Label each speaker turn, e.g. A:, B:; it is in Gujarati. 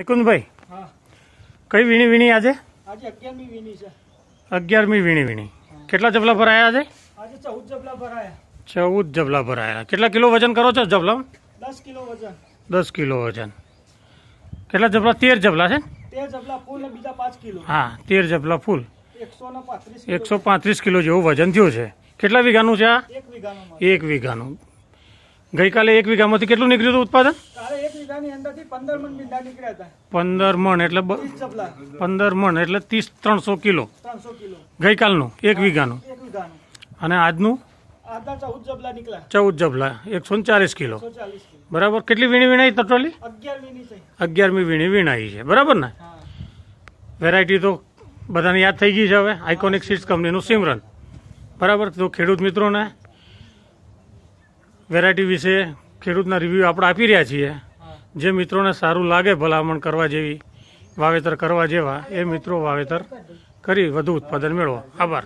A: નિકુંજભાઈ કઈ વીણી વીણી આજે અગિયારમી વીણી વીણી કેટલા જબલા ભરાયા આજે ચૌદ જબલા ભરાયા કેટલા કિલો વજન કરો છો જબલા
B: દસ
A: કિલો વજન કેટલા જબલા તેર જબલા છે હા તેર જબલા ફૂલ એકસો પાંત્રીસ કિલો જેવું વજન થયું છે કેટલા વીઘાનું છે આ એક વીઘાનું ગઈકાલે એક વીઘામાંથી કેટલું નીકળ્યું હતું ઉત્પાદન
C: પંદર મણ બીંડા નીકળ્યા
A: પંદર મણ એટલે પંદર મણ એટલે ત્રીસ ત્રણસો કિલો ત્રણસો કિલો ગઈકાલનું એક વીઘાનું
D: એક
A: અને આજનું ચૌદ જબલા એકસો ને ચાલીસ કિલો બરાબર કેટલી વીણી વીણાઈ ટોટલી અગિયારમી વીણી વીણાઈ છે બરાબર ને વેરાયટી તો બધાને યાદ થઈ ગઈ છે હવે આઇકોનિક સીડ્સ કંપનીનું સિમરન બરાબર તો ખેડૂત મિત્રોને વેરાયટી વિશે ખેડૂતના રિવ્યૂ આપણે આપી રહ્યા છીએ જે મિત્રોને સારું લાગે ભલામણ કરવા જેવી વાવેતર કરવા જેવા એ મિત્રો વાવેતર કરી વધુ ઉત્પાદન મેળવો આભાર